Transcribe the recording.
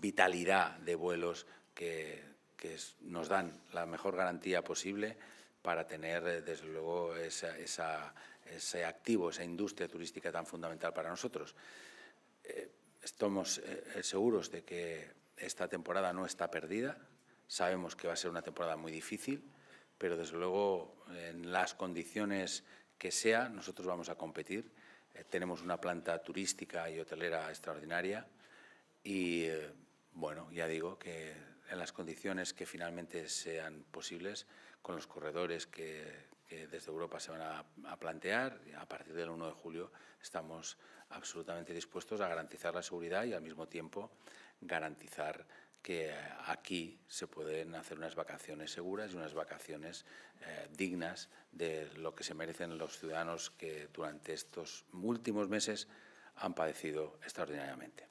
vitalidad de vuelos que, nos dan la mejor garantía posible para tener, eh, desde luego, esa, ese activo, esa industria turística tan fundamental para nosotros. Eh, estamos eh, seguros de que esta temporada no está perdida, sabemos que va a ser una temporada muy difícil, pero desde luego en las condiciones que sea nosotros vamos a competir. tenemos una planta turística y hotelera extraordinaria y bueno, ya digo que en las condiciones que finalmente sean posibles, con los corredores que, desde Europa se van a, plantear, a partir del 1 de julio estamos absolutamente dispuestos a garantizar la seguridad y al mismo tiempo garantizar que aquí se pueden hacer unas vacaciones seguras y unas vacaciones eh, dignas de lo que se merecen los ciudadanos que durante estos últimos meses han padecido extraordinariamente.